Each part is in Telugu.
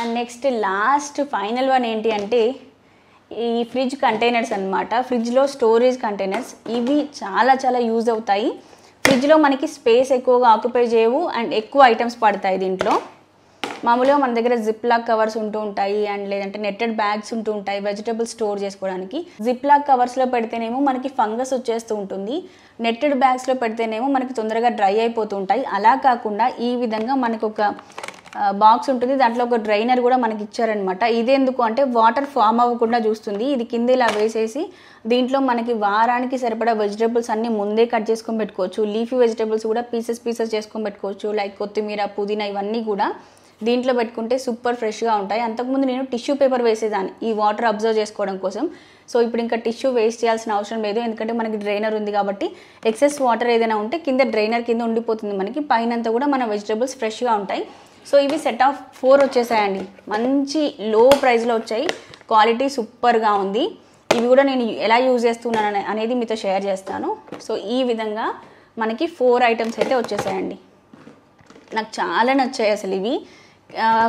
and next last final one ఏంటి అంటే ఈ ఫ్రిడ్జ్ కంటైనర్స్ అనమాట ఫ్రిడ్జ్లో స్టోరేజ్ కంటైనర్స్ ఇవి చాలా చాలా యూజ్ అవుతాయి ఫ్రిడ్జ్లో మనకి స్పేస్ ఎక్కువగా ఆక్యుపై చేయవు అండ్ ఎక్కువ ఐటమ్స్ పడతాయి దీంట్లో మామూలుగా మన దగ్గర జిప్ లాక్ కవర్స్ ఉంటూ ఉంటాయి అండ్ లేదంటే నెట్టెడ్ బ్యాగ్స్ ఉంటూ ఉంటాయి వెజిటబుల్స్ స్టోర్ చేసుకోవడానికి జిప్ లాక్ కవర్స్లో పెడితేనేమో మనకి ఫంగస్ వచ్చేస్తూ ఉంటుంది నెట్టెడ్ బ్యాగ్స్లో పెడితేనేమో మనకి తొందరగా డ్రై అయిపోతూ ఉంటాయి అలా కాకుండా ఈ విధంగా మనకు ఒక బాక్స్ ఉంటుంది దాంట్లో ఒక డ్రైనర్ కూడా మనకి ఇచ్చారనమాట ఇది ఎందుకు అంటే వాటర్ ఫామ్ అవ్వకుండా చూస్తుంది ఇది కింద ఇలా వేసేసి దీంట్లో మనకి వారానికి సరిపడా వెజిటేబుల్స్ అన్నీ ముందే కట్ చేసుకొని పెట్టుకోవచ్చు లీఫీ వెజిటేబుల్స్ కూడా పీసెస్ పీసెస్ చేసుకొని పెట్టుకోవచ్చు లైక్ కొత్తిమీర పుదీనా ఇవన్నీ కూడా దీంట్లో పెట్టుకుంటే సూపర్ ఫ్రెష్గా ఉంటాయి అంతకుముందు నేను టిష్యూ పేపర్ వేసేదాన్ని ఈ వాటర్ అబ్జర్వ్ చేసుకోవడం కోసం సో ఇప్పుడు ఇంకా టిష్యూ వేస్ట్ చేయాల్సిన అవసరం లేదు ఎందుకంటే మనకి డ్రైనర్ ఉంది కాబట్టి ఎక్సెస్ వాటర్ ఏదైనా ఉంటే కింద డ్రైనర్ కింద ఉండిపోతుంది మనకి పైనంతా కూడా మన వెజిటేబుల్స్ ఫ్రెష్గా ఉంటాయి సో ఇవి సెట్ ఆఫ్ ఫోర్ వచ్చేసాయండి మంచి లో ప్రైస్లో వచ్చాయి క్వాలిటీ సూపర్గా ఉంది ఇవి కూడా నేను ఎలా యూజ్ చేస్తున్నాను అనేది మీతో షేర్ చేస్తాను సో ఈ విధంగా మనకి ఫోర్ ఐటమ్స్ అయితే వచ్చేసాయండి నాకు చాలా నచ్చాయి అసలు ఇవి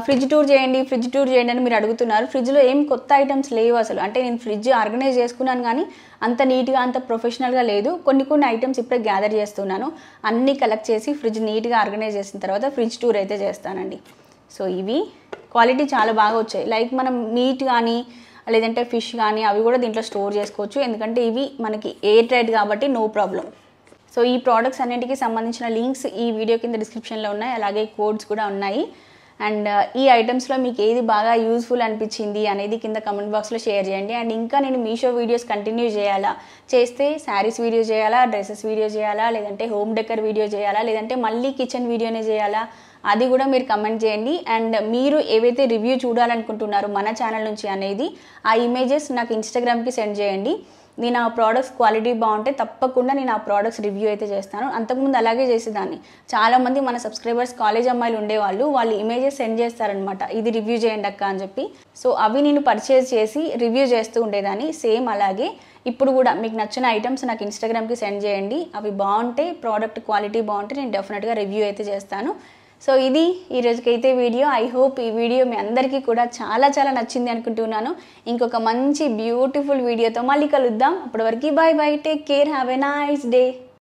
ఫ్రిడ్జ్ టూర్ చేయండి ఫ్రిడ్జ్ టూర్ చేయండి అని మీరు అడుగుతున్నారు ఫ్రిడ్జ్లో ఏం కొత్త ఐటమ్స్ లేవు అసలు అంటే నేను ఫ్రిడ్జ్ ఆర్గనైజ్ చేసుకున్నాను కానీ అంత నీట్గా అంత ప్రొఫెషనల్గా లేదు కొన్ని కొన్ని ఐటమ్స్ ఇప్పుడే గ్యాదర్ చేస్తున్నాను అన్నీ కలెక్ట్ చేసి ఫ్రిడ్జ్ నీట్గా ఆర్గనైజ్ చేసిన తర్వాత ఫ్రిడ్జ్ టూర్ అయితే చేస్తానండి సో ఇవి క్వాలిటీ చాలా బాగా వచ్చాయి లైక్ మనం మీట్ కానీ లేదంటే ఫిష్ కానీ అవి కూడా దీంట్లో స్టోర్ చేసుకోవచ్చు ఎందుకంటే ఇవి మనకి ఎయిర్ టైట్ కాబట్టి నో ప్రాబ్లం సో ఈ ప్రోడక్ట్స్ అన్నింటికి సంబంధించిన లింక్స్ ఈ వీడియో కింద డిస్క్రిప్షన్లో ఉన్నాయి అలాగే కోడ్స్ కూడా ఉన్నాయి అండ్ ఈ ఐటమ్స్లో మీకు ఏది బాగా యూస్ఫుల్ అనిపించింది అనేది కింద కమెంట్ బాక్స్లో షేర్ చేయండి అండ్ ఇంకా నేను మీషో వీడియోస్ కంటిన్యూ చేయాలా చేస్తే శారీస్ వీడియో చేయాలా డ్రెస్సెస్ వీడియో చేయాలా లేదంటే హోమ్ డెకర్ వీడియో చేయాలా లేదంటే మళ్ళీ కిచెన్ వీడియోనే చేయాలా అది కూడా మీరు కమెంట్ చేయండి అండ్ మీరు ఏవైతే రివ్యూ చూడాలనుకుంటున్నారో మన ఛానల్ నుంచి అనేది ఆ ఇమేజెస్ నాకు ఇన్స్టాగ్రామ్కి సెండ్ చేయండి నేను ఆ ప్రోడక్ట్స్ క్వాలిటీ బాగుంటే తప్పకుండా నేను ఆ ప్రోడక్ట్స్ రివ్యూ అయితే చేస్తాను అంతకుముందు అలాగే చేసేదాన్ని చాలామంది మన సబ్స్క్రైబర్స్ కాలేజ్ అమ్మాయిలు ఉండేవాళ్ళు వాళ్ళు ఇమేజెస్ సెండ్ చేస్తారనమాట ఇది రివ్యూ చేయండి అక్క అని చెప్పి సో అవి నేను పర్చేజ్ చేసి రివ్యూ చేస్తూ ఉండేదాన్ని సేమ్ అలాగే ఇప్పుడు కూడా మీకు నచ్చిన ఐటమ్స్ నాకు ఇన్స్టాగ్రామ్కి సెండ్ చేయండి అవి బాగుంటే ప్రోడక్ట్ క్వాలిటీ బాగుంటే నేను డెఫినెట్గా రివ్యూ అయితే చేస్తాను సో ఇది ఈరోజుకైతే వీడియో ఐ హోప్ ఈ వీడియో మీ అందరికీ కూడా చాలా చాలా నచ్చింది అనుకుంటున్నాను ఇంకొక మంచి బ్యూటిఫుల్ వీడియోతో మళ్ళీ కలుద్దాం అప్పటివరకు bye bye take care have a nice day